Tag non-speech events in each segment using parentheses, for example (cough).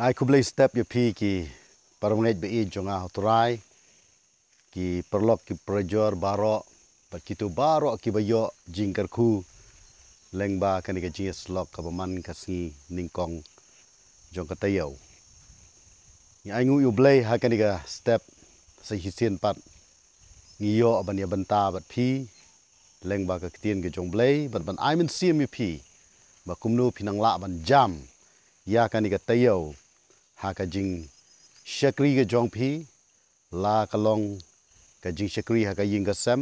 Ai ku beli step ye pi ki parungai be in jonga turai ki perlok ki prejor baro pat kitu baro ki bayo jingkar ku leng ba kan ke jing slok ka baman ka si ningkong jong ka tayo ni ai ngu yu beli ha kan ke step sa hisin pat ngi yo ban ye ya benta bat pi leng ba ka tien ke jong beli bat ban ai men si mi pi ba kumnu pinang la ban jam ya kan ke tayo หากจริงเชครีกับจองพีลากระลองกับจริงเชครีหากยิงกับแซม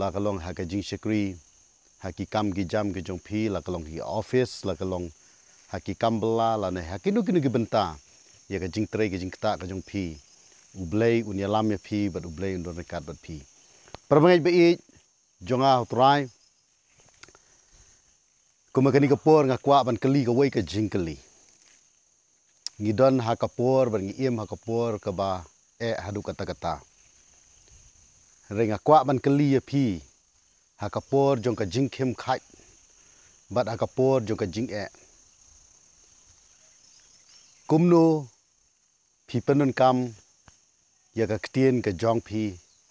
ลากระลองหากจริงเชครีหากกิกรรมกิจกรรมกับจองพีลากระลองกับออฟฟิศลากระลองหากกิกรรมเบลาลานะหากกินุกินุกิบันตาอยากกับจริงเตรกับจริงตากับจองพีอุเบลยอุนยาลามยาพีบัดอุเบลยอุนดอนกัดบัดพีประมาณไงไปอีกจงอาตรายกูมากันนี่ก็ปวดงักว่าบันกลีก็เว้ยกับจริงกลี ngidon hakapur bang iem hakapur ke ba e eh, hadu kata kata ringa kwa ban keli ye pi hakapur jong ka jing kim khat bat hakapur jong ka jing e eh. kumno pi penun kam ya ka ktien ka jong pi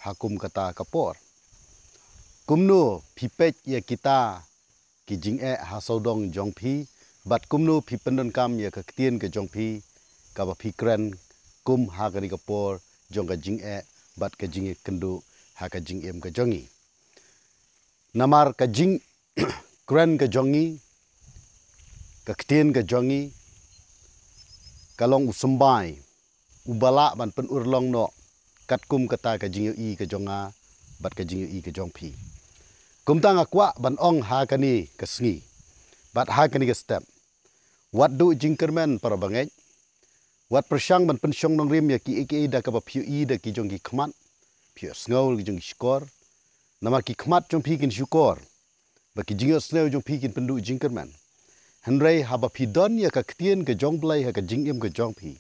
hakum kata kapur kumno pi pet ya kita ki jing e eh hasodong jong pi bat kumnu phi pandan kam ye ka tien ke jong phi ka ba phi kran kum ha ga ri ga por jong ga jing e bat ka jing e kendu ha ka jing em ga jongi namar ka jing (coughs) kran ga jongi ka tien ga jongi ka long sumbai ubala ban pen ur long no kat kum ka ta ka jing e i ka jonga bat ka jing e i ka jong phi kum ta nga kwa ban ong ha ka ni ka sngi bat ha ka ni ka step wat du jinkerman parabange wat prashang ban pensong nong rim ya ki ki e da ka phiu i da ki jong ki khmat phiu snol ki jong skor nama ki khmat jong phi kin shukor ba ki jing snol jong phi kin pen du jinkerman hanrei ha phi don ya ka ktien ke jong blai ha ka jing im ke jong phi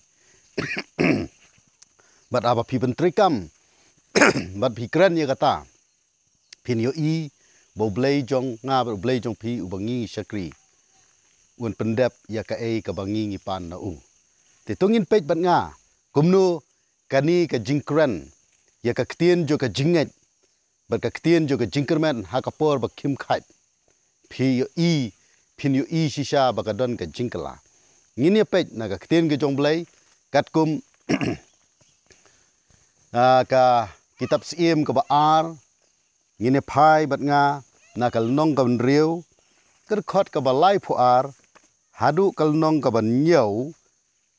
(coughs) bat aba ha phi pen trikam (coughs) bat phi kran ya kata. ta yo i bo blai jong nga bo blai jong phi u bangi shakri un pendep ya ka ei ka bangi ngi pan na u te tongin pe bat nga kumnu kani ka jingkren ya ka ktien jo ka jinget ber ka ktien jo ka jingkermen ha ka por ba kim khai phi yo i phin yo i shi sha ba ka don ka jingkla ngi ne pe na ka ktien ge jong blai kat kum (clears throat) a ka kitab siem ka ba ar ngi ne phai bat nga na kal nong ka riu ker khot ka ba lai phu ar ฮัดูกลนองกับบันเยว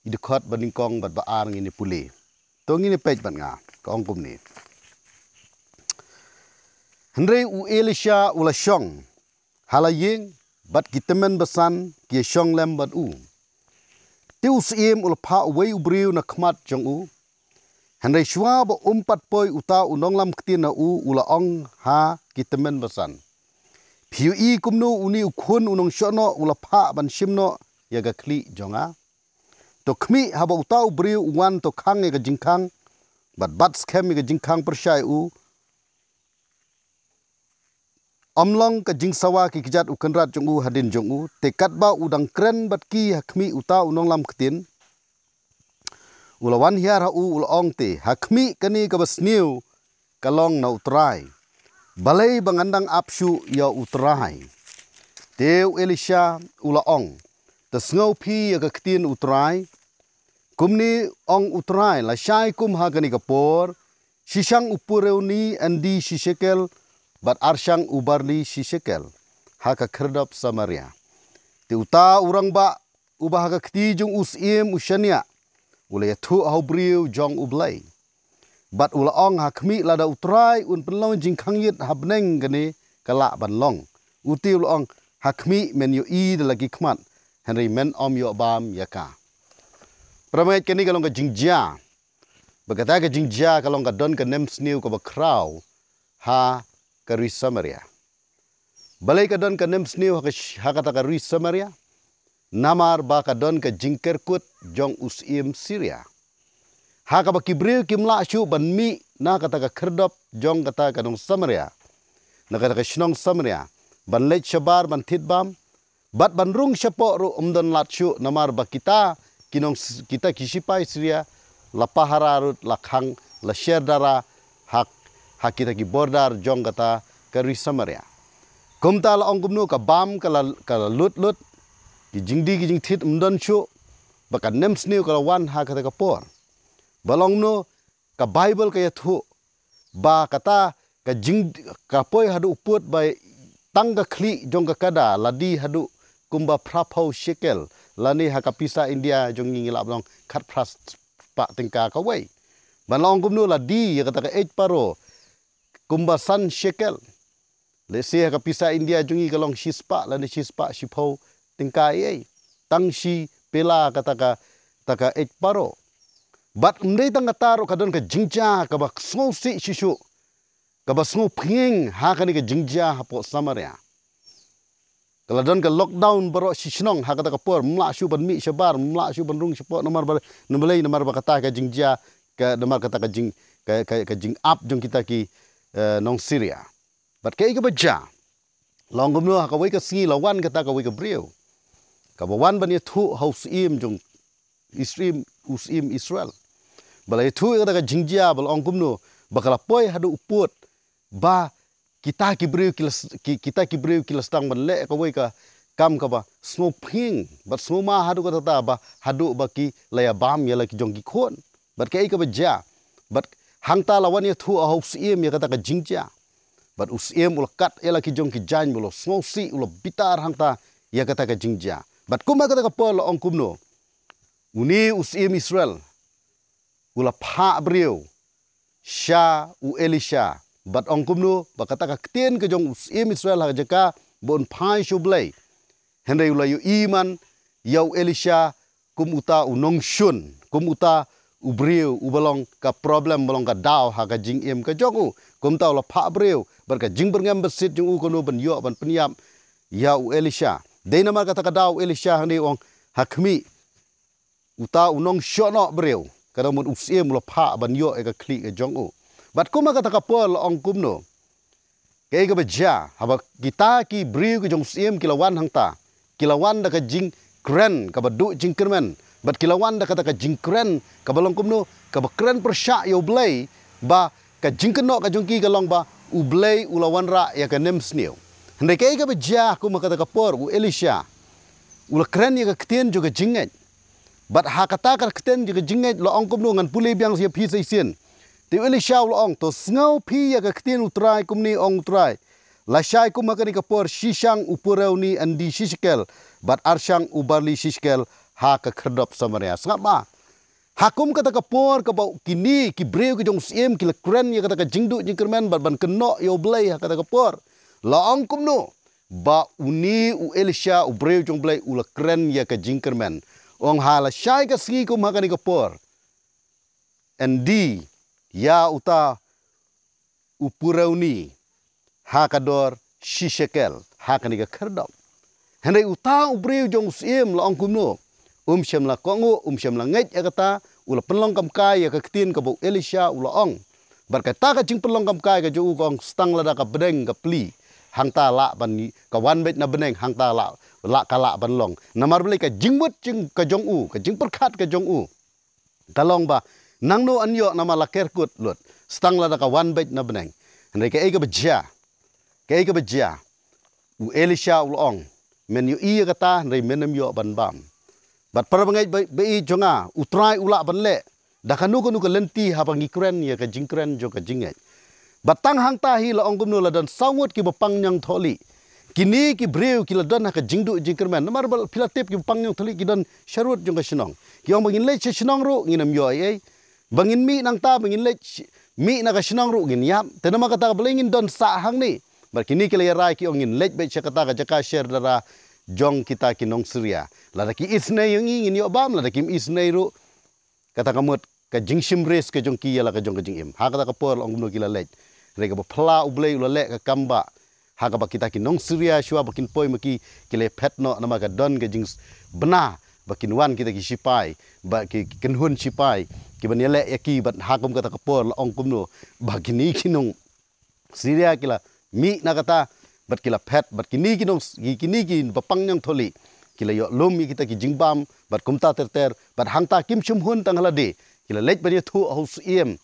อิดคอดบันกองบัดบาอารงินปุลีตัวงินเป็ดบันงากองกลุ่มนี้ฮันเรอูเอลิชาอุลชองฮาลายิงบัดกิตเมนบัสันเกียชองแลมบัดอูติวสเอมอุลพาอวยอุบริวนักมัดจงอูฮันเรชวาบอุมปัดปอยอุตาอุนองลำกตีนาอูอุลอองฮากิตเมนบัสันพิวอีกุมนูอุนีคุณอุนงชโนอุลภาบันชิมโนยากคลีจงอาตกมีฮับอุต้าบริววันตกขังยากจิงขังบัดบัดสเคมยากจิงขังประชัยอูอมลองกจิงสวากิกจัดอุกันรัดจงอูฮัดินจงอูเตกัดบ้าอุดังเครนบัดกีฮักมีอุต้าอุนงลำขึ้นอุลวันฮิอาร์ฮูอุลองเตฮักมีกันนี้กับสเนียวกะลองนอุตราย balai bangandang apsu ya utrahai teu elisha ulaong tesngau pi ya ka ktin utrai kumni ong utrai la syai kum ha gani kapor shishang upureuni andi shishekel bat arshang ubarli shishekel ha ka khirdap samaria te uta urang ba ubah ka ktijung usim ushania ya thu aubriu jong ublai บัดอุลอองหักมีลาดอุตรายอุนปนลองจิงขังยึดหับเน่งกันนี้กะละบันลองอุติอุลอองหักมีเมนยูอีดลกิขมัดเฮนรีเมนอมยูอบามยากาประเมิดกันนี้กะลงกะจิงจาบกตากะจิงจากะลงกะดอนกะเนมสเนียวกะบะคราวฮากะริสเมเรียบลัยกะดอนกะเนมสเนียวฮากะฮากะตะกะริสเมเรียนามาร์บากะดอนกะจิงเคิร์กุตจองอุสอิมซีเรียหากับกิบริกิมละชูบันมีนากระตากครดบจงกระตากนงสมเรียนากระตากชนงสมเรียบันเลชบาร์บันทิดบัมบัดบันรุงเฉพาะรูอุมดันลัดชูนมารบกิตากินงกิตากิชิปายสเรียลาพหารารุตลาคังลาเชียร์ดาราหักหากิตากิบอร์ดาร์จงกระตากริสมเรียกุมตาลองกุมนูกับบัมกับลากับลุดลุดกิจิงดีกิจิงทิดอุมดันชูบักันเนมสเนียกับวันหากระตากปอร์ balongno ka bible ka yathu ba kata ka jing ka poi hadu uput ba tangga khli jong ka kada ladi hadu kumba phraphau shekel lani ha ka pisa india jong ngi la balong khat phras pa tingka ka wai balong kumnu ladi ya kata ka eight paro kumba san shekel le se ha ka pisa india jong ngi ka shispa lani shispa shipau tingka ai tangshi pela kata ka taka eight paro bat umrei tang ataro kadon ka jingja ka ba sngol si shishu ka ba sngol phing ha ka ni ka jingja ha po samaria kaladon ka lockdown baro shishnong ha ka ta ka por mla shu ban mi shabar mla shu ban rung shpo namar ba namlei namar ba kata ka jingja ka namar kata ka jing ka ka ka jing up jong kita ki eh, non syria bat ka ikaba ja longgum no ha ka wai ka si la kata ka wai ka brio ka ba wan ban ye house im jong stream usim israel Balai itu ada ka jingjia bala ongkum no bakala poi hadu uput ba kita ki bru ki kita ki bru ki lastang bala ka wei ka kam ka ba snow ping ba snow ma hadu ka tata ba hadu ba ki laya bam yela ki jonggi khon ba ka ka ja ba hang ta lawan ye thu a hops e mi ka ta jingjia ba us e mul kat yela ki jonggi jain bolo snow si ul bitar hangta ta ya ka ta ka jingjia ba kuma ka pol ongkum no uni us israel Gula pa briu sha u elisha bat ongkumnu bakata ka ktien ke jong im israel ha jaka bon phai shu blai ula yu iman yau elisha kum uta u nong shun kum uta u briu u balong ka problem balong ka dau ha ka jing im ka jogu kum ta ula pa briu bar ka jing bergam besit jong u kono ban yo ban penyap yau elisha deina ma kata ka dau elisha ni ong hakmi uta u nong shono briu ka ra usia usie mulo pha ban yo e ka khli bat kuma ka ta ka pol ong kum no ke ga ba ha kita ki bri ku jong siem kilawan hang ta kilawan da ka jing kren ka ba du jing kren bat kilawan da ka ta ka jing kren ka ba long kum no ka ba kren per sha yo blai ba ka jing ka no ka jong ki ka long ba u blai ra ya ka nem sniu ne ke ga ba ja kuma ka ta por u elisha u la kren ya ka ketien jo ka but hakata kar kten jiga jingai lo angkum no ngan pulei biang sia phisai sin ti eli shaw lo ang to snow phi ya ka utrai kum ni ong utrai la shay kum makani ka por shishang upurau ni andi shishkel but arshang ubarli shishkel ha ka khrdop samaria sanga ba hakum kata ka por ka bau kini ki breu ki jong sim ki la ya kata ka jingdu jingkerman bar ban kenok yo blai ha kata ka por la ang ba uni u elisha u breu jong blai u ya ka jingkerman Ong hala shai ka ski ko makani ko por. And di ya uta upurauni hakador shishekel hakani ka kerdom. Hendai uta upri jong sim la ong kuno. Um shem la kongo, um shem la ngait ya e kata. Ula penlong kam kai ya e kaktin ka bau elisha ula ong. Berkata ka jing penlong kam kai ka jo ugong stang lada ka bedeng ka pli. หังตาละบันนี้ก็วันเบ็ดนับเนงหังตาละละกะละบันลองนมารบเลยก็จิงวัดจิงกะจงอูก็จิงประคาดกะจงอูตะลองบะนางโนอันยอนามาละเคิร์กุดลุดสตังละตะกะวันเบ็ดนับเนงนี่ก็เอกบจียก็เอกบจียอูเอลิชาอุลองเมนยูอีกะตาในเมนมยอบันบามบัดพระบังเอกบีจงอาอุตรายอุละบันเล่ดักนูกนูกะเลนตีหาบังอีเครนเนี่ยกะจิงเครนจงกะจิงเอ batang hang tahi la ong gumnu la dan sangut ki bapang nyang tholi kini ki breu ki la dan ha ka jingdu jingkerman namar bal philatep ki bapang nyang tholi ki dan sharut jung ka shinong ki ong bangin le che ru nginam yo ye bangin mi nang ta bangin le mi na ka shinong ru gin yap te namar ka ta blingin don sa hang ni bar kini ki la ya rai ki ong in lech be che ka ta ka jaka share dara jong kita ki nong suria la ki isne yung ingin yo bam la ki isne ru kata kamut ka jingshim res ka jong ki ya la ka jong ka jingim ha ka ta ka por ong gumnu ki la lech rega bo pla ublei lo le ka kamba haga ba kita kini nong suria shua ba kin maki kile petno nama no na ma ka don ge jings bna ba kin kita ki sipai ba ki kin hun sipai ki ban yele yaki ba ha kum ka ta ka por ni ki nong suria kila la mi na ka ta ba pet la phet ni ki nong ki ki ni ki ba pang tholi kila la yo lom mi kita ki jingbam ba kum ta ter ter ba hang kim chum hun de kila la lech ba ye thu em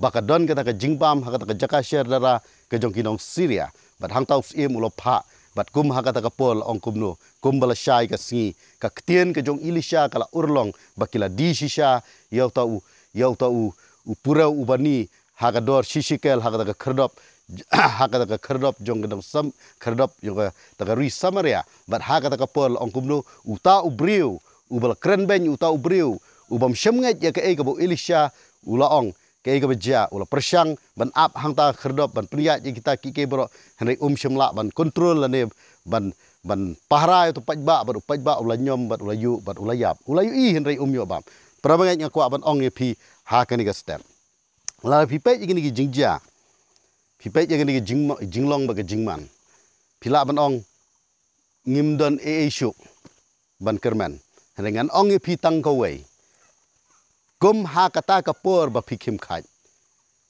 baka don kata ka jingpam ha kata ka jaka share dara ke jong kinong syria bat hang tau im lo pha bat kum ha kata ka pol ong kum no kum bala shai ka singi ka ktien ke jong ilisha kala urlong bakila di shisha yau tau yau tau u pura u bani ha ka dor shishikel ha kata ka khardop (clears throat) ha kata ka khardop jong kinong sam khardop jong ka ta ka ri samaria bat ha kata ka pol ong kum no u ta u briu u bala kren ben u ta u briu u bam shamnget ya ka e ka bo ilisha ulaong kei ka bja ula prashang ban ap hangta khardop ban priya ji kita ki bro henri um shimla ban kontrol, la ne ban ban pahra itu pajba ban pajba ulah nyom ban ulah yu ban ulah yap ulah yu i henri um yo bam prabanga nya kwa ban ong epi ha ka ni ga step la pi pe ji ni ki jingja pi pe ji ni ki jing jinglong ba ka jingman pila ban ong Ngimdon don e e shu ban kerman henri ngan ong epi tang ko wei kum ha kata kapur ba phikhim khaj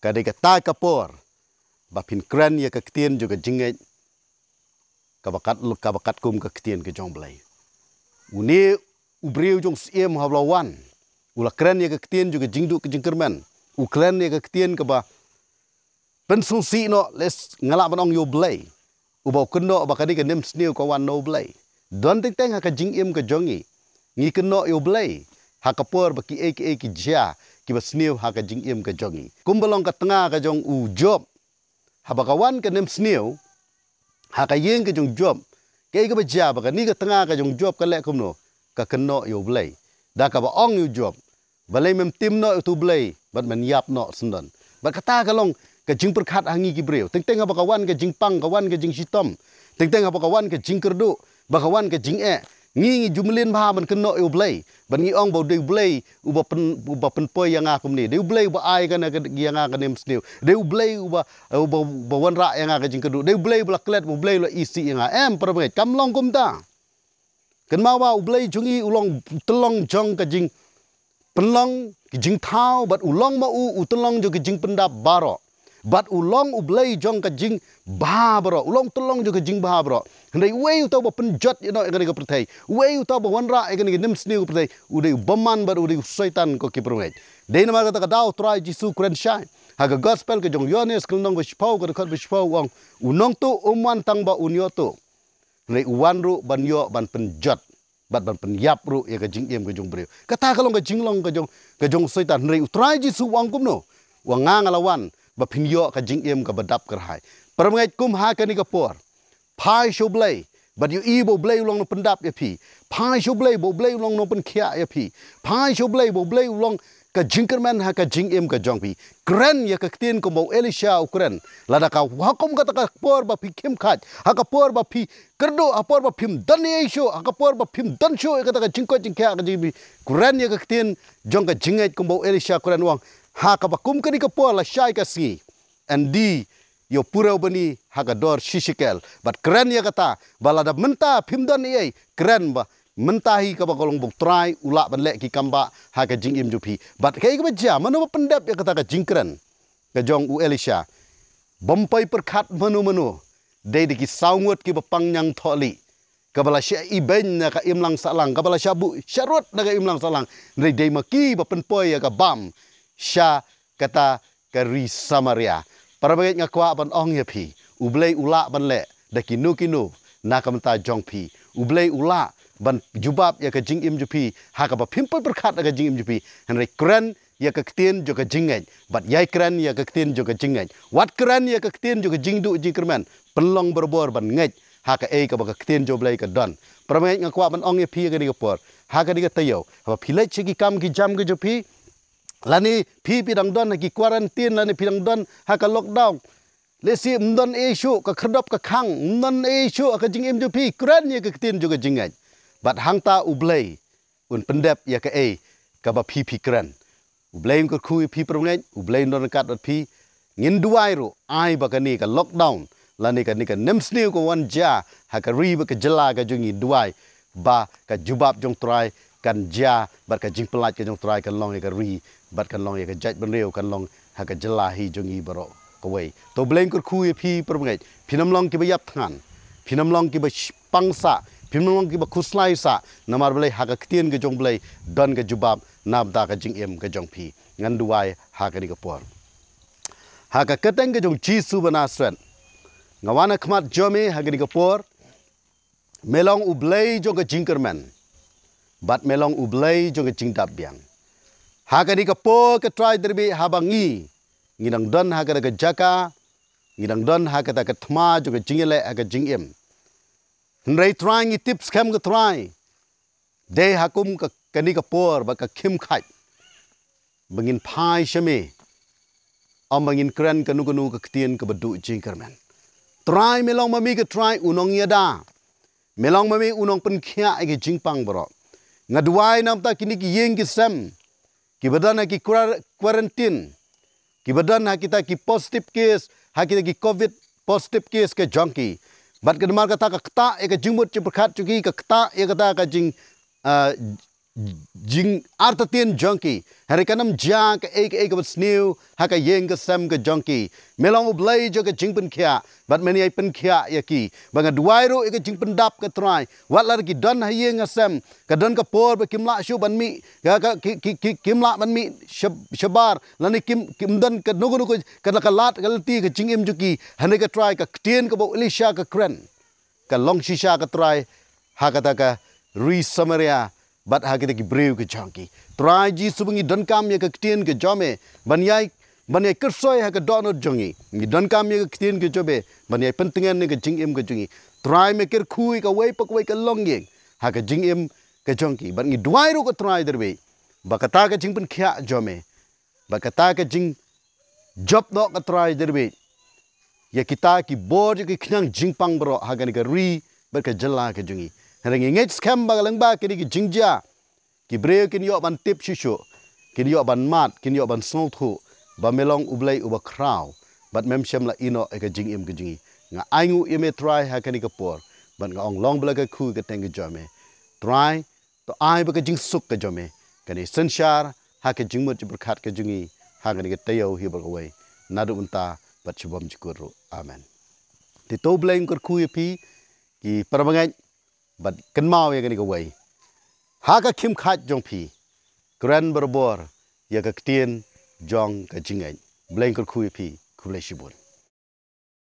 kare ka ta kapur ba phin kran ye ka ktien juga jinge ka bakat lu ka bakat kum ka ktien ke jong blai uni ubriu jong siem ha lawan ula kran ye ka ktien juga jingdu ke jingkerman u kran ye ka ktien ka ba pen sung si no les ngala banong yo blai u ba kun no ba ka ni ka nem sniu ka wan no blai don ting teng ha ka jing im ka jongi ngi kun no yo blai haka por ba ki ek ek jia ki ba sniw haka jing im ka jongi kumbalong ka tnga ka jong u job haba ka wan ka nem sniw haka ka jong job ke ka ba jia ba ka ni ka tnga ka jong job ka le kum no ka ka no yo blai da ka ba ong yu job ba mem tim no tu blai ba man yap no sndon ba ka ta ka long ka jing pur khat angi ki breu teng teng ha ba ka wan ka jing pang ka wan ka jing sitom teng teng ha ba ka wan ka jing kerdu ba ka wan ka jing e eh. งี้จุมลินพามันขึ้นโนอิบเล่บันงี้องบอดิบเล่อุบะปนอุบะปนป่วยยังอากุมนี่ดิบเล่อุบะอายกันนะกันยังอากันเอ็มสเนียวดิบเล่อุบะอุบะอุบะวันระยังอากันจิงกันดูดิบเล่อุบะเคล็ดอุบเล่อุบะอีซียังอาเอ็มประเมตคำลองกุมตาคันมาว่าอุบเล่จุงี้อุลองตุลองจังกันจิงปนลองกิจิงเท้าบัดอุลองมาอูอุตุลองจุกิจิงปนดับบาร์อ bat ulong ublei jong ka bahabro, ba bro ulong tolong jong ka jing hendai we u tau pen jot you know igani ko pertai we u tau wan ra igani nim sni u pertai u dei baman bar u dei setan ko ki prungai dei na ga dau try jisu kren shine ha ga gospel ke jong yones kun nong bish pau ko wang unong tu uman tang ba unyo tu Hendai wan ru ban yo ban bat ban pen yap ya ka jing em ko jong bre ka ta ka long ka jing long ka jong ka jong setan nei jisu wang kum no wang ngalawan và phim jing cả chính em cả bắt đập cả hai. Bởi vì cũng hai cái này por, phai show blay, but you ibo blay long no bắt ya phi, phai show blay bo blay long no bắt kia vậy phi, phai show blay bo blay long cả chính cái men jing cả chính em jong phi. Kren ya cả tiền của bộ Elisha Ukren là đã cả hóa công cả cả por và phi kim khát, hai cả por và phi cái đó por và phim đơn yêu show, hai cả por và phim đơn show cả cả chính cái chính kia cả chính phi. Kren ya cả tiền jong cả chính ấy của bộ Elisha kren wang haka bakum kani ka po la shai ka si and di yo pura bani haka dor shishikel but kren ya kata bala da menta phimdan ye kren ba menta hi ka bakolong buk try ulak ban le ki kamba haka jingim jupi but kai ka ja manu pendap ya kata ka jingkren ka jong u elisha bompai perkat manu manu dei de ki saungot ki bapang nyang tholi kabala sya iben na ka imlang salang kabala sya bu syarut na ka imlang salang dei dei maki bapen poy ya ka bam sya kata kari samaria para bagit ngakwa ban ong ya pi ublei ula ban le de kinu kinu na kamta jong pi ublei ula ban jubab ya ka jing im ju pi ha ka pimpol berkat ka jing im ju pi henry kran ya ka ktien ju ka jing ngai bat yai kran ya ka ktien ju ka jing ngai wat kran ya ka ktien ju ka jing du jing kremen pelong berbor ban ngai ha ka e ka ba ka ktien ju blei ka don para bagit ngakwa ban ong ya pi ka ni ka por ha ka ni ka tayo ha pa pilai chiki kam ki jam ki ju pi ลานี่พีพีดังดอนกี่ควอนตีนลานี่พีดังดอนหากล็อกดาวน์เลสีมดอนเอชูกับครดบกับขังมดอนเอชูกับจิงเอ็มจูพีกรันยี่กับตีนจูกับจิงเงยบัดหังตาอุเบลอุนเป็นเด็บยากับเอกับพีพีกรันอุเบลก็คุยพีปรุงเงยอุเบลดอนกัดพีเงินด้วยรู้ไอบักนี่กับล็อกดาวน์ลานี่กับนี่กับเนมสเนียกับวันจ้าหากรีบกับจลากับจุงยินด้วยบ้ากับจุบับจงตรายกันจ้าบัดกับจิงเปลัดกับจงตรายกันลองกับรี bat kan long ye ka jaj ban leo kan long ha ka jala hi jongi baro ka wei to bleng kur khu ye phi par ngai phinam long ki ba yap than phinam long ki ba pang sa phinam long ki ba khuslai sa namar blai ha ka ktien ge jong blai dan ge jubab nab da ka jing em ge jong phi ngan duai ha ka ni ka por ha ka kateng ge jong chi su bana swen ngawana khmat jome ha ka ni ka por melong u blai jong ge jingkerman bat melong u blai jong ge jingdab biang Haga ni kapo ke try derbi habangi. Ngidang don haga ke jaka. Ngidang don haga ta ke thma juga jingle aga jingem. Nrei try ngi tips kem ke try. De hakum ke kani ke por ba ke kim khai. Bangin phai shame. Am bangin kren ke nu kanu ke ktien ke bedu jingker men. Try melong mami ke try unong yada. Melong mami unong pen khia aga jingpang bro. Ngadwai nam ta kini ke yeng ke sem. Ngadwai कि बदा ना कि क्वारंटीन कि बदा ना कि कि positive case हा कि कोविड पॉजिटिव केस के जंकी बट कि मार कथा का एक जिंगमुट चिपखा चुकी का खता एक जिंग jing arta tin junkie herikanam jak ek ek was new haka yeng sam ka junkie melong blai jo ka jingpen kya but many ai pen kya yaki banga dwairo ek jingpen dap ka try wat lar ki don ha yeng sam ka don ka por ba kimla shu ban mi ka ka ki ki kimla ban mi shabar lani kim kim don ka nugu nugu ka la lat galti ka jingim juki hane ka try ka tin ka bo elisha ka kren ka long shisha ka try haka ta ka re samaria bat ha kita ki brew ki chang ki try ji subung i don kam yak ktien ke jome banyai banyai kersoy ha ka donot jongi ni don kam yak ktien ke jobe banyai pentingan ne ke jing em ke jingi try me ker khui ka wei pak wei ka long ye ha ka jing em ke jong ki ban ni dwai ro ko try der wei ba ka ta ka jing pun khya jome ba ka ta ka jing job no ka try der wei ya kita ki bor ki khnang jing pang bro ha ka ni ka ri ba ka jalla ke jingi Hendak ingat skambang lengba kini ki jingja. Ki breo kini yok ban tip shishu. Kini yok ban mat, kini yok snow sengutu. Ba melong ublai uba kraw. Bat mem syam la ino eka jing im ke jingi. Nga aingu ime try hakani ke por. Bat nga ong long bela ke ku ke tengge jome. Try to ai beka jing suk ke jome. Kani sensyar hake jingmut jiberkat ke jingi. Hakani ke teo hibar kawai. Nadu unta bat shubam jikuru. Amen. Ti to blame kui pi ki parabangai bat kenmau ye gani ka wai ha ka khim kha jong phi gran bor bor ye ya ka tien jong ka jingai blank ko khu phi khu le shi bon